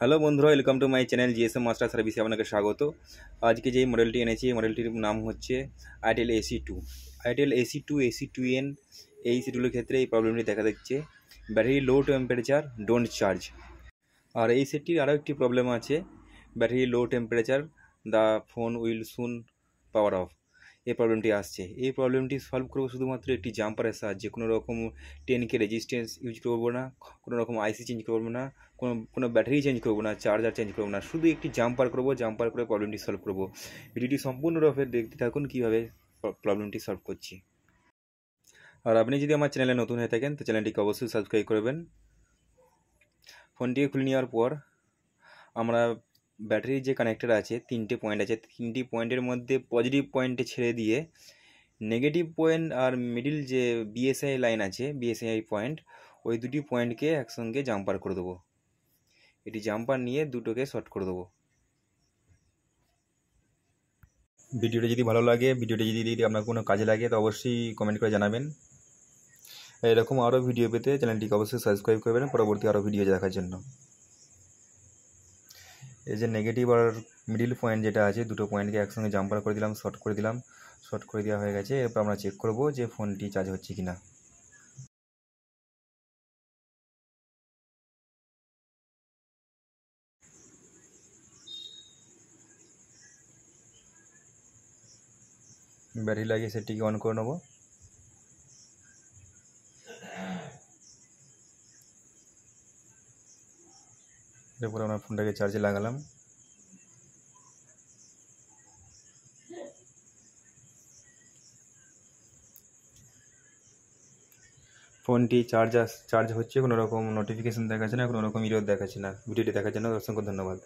hello বন্ধুরা welcome to my channel GSM master সার্ভিসে আপনাকে স্বাগত আজকে যে মডেলটি এনেছি এই মডেলটির নাম হচ্ছে itel AC two itel AC two AC two N এই সেটগুলোর ক্ষেত্রে এই প্রবলেমটি দেখা দিচ্ছে battery low temperature don't charge আর এই সেটটির আরও একটি প্রবলেম আছে battery low temperature the phone will soon power off এই প্রবলেমটি আসছে এই প্রবলেমটি সলভ করবো শুধুমাত্র একটি জাম্পারের সাহায্যে কোনো রকম টেনকে রেজিস্ট্যান্স ইউজ করবো না কোনো রকম আইসি চেঞ্জ করবো না কোনো কোনো ব্যাটারি চেঞ্জ করবো না চার্জার চেঞ্জ করবো না শুধু একটি জাম্পার করবো জাম্পার করে প্রবলেমটি সলভ করবো ভিডিওটি সম্পূর্ণরূপে দেখতে থাকুন কীভাবে প্রবলেমটি সলভ করছি আর আপনি যদি আমার চ্যানেলে নতুন হয়ে থাকেন তো চ্যানেলটিকে অবশ্যই সাবস্ক্রাইব করবেন ফোনটিকে খুলে নেওয়ার পর আমরা ব্যাটারির যে কানেক্টার আছে তিনটে পয়েন্ট আছে তিনটি পয়েন্টের মধ্যে পজিটিভ পয়েন্টে ছেড়ে দিয়ে নেগেটিভ পয়েন্ট আর মিডিল যে বিএসআই লাইন আছে বিএসআই পয়েন্ট ওই দুটি পয়েন্টকে একসঙ্গে জাম্পার করে দেবো এটি জাম্পার নিয়ে দুটোকে শর্ট করে দেবো ভিডিওটা যদি ভালো লাগে ভিডিওটা যদি যদি আপনার কোনো কাজে লাগে তো অবশ্যই কমেন্ট করে জানাবেন এরকম আরও ভিডিও পেতে চ্যানেলটিকে অবশ্যই সাবস্ক্রাইব করবেন পরবর্তী আরও ভিডিও দেখার জন্য এই যে নেগেটিভ আর মিডিল পয়েন্ট যেটা আছে দুটো পয়েন্টকে একসঙ্গে জাম্পার করে দিলাম শর্ট করে দিলাম শর্ট করে দেওয়া হয়ে গেছে এরপর আমরা চেক করব যে ফোনটি চার্জ হচ্ছে কি না ব্যাটারি লাগিয়ে সেটিকে অন করে নেবো এরপরে আমরা ফোনটাকে চার্জে লাগালাম ফোনটি চার্জ চার্জ হচ্ছে কোনো রকম নোটিফিকেশান দেখাচ্ছে না কোনো রকম ইরোর দেখাচ্ছে না ভিডিওটি দেখার জন্য অসংখ্য ধন্যবাদ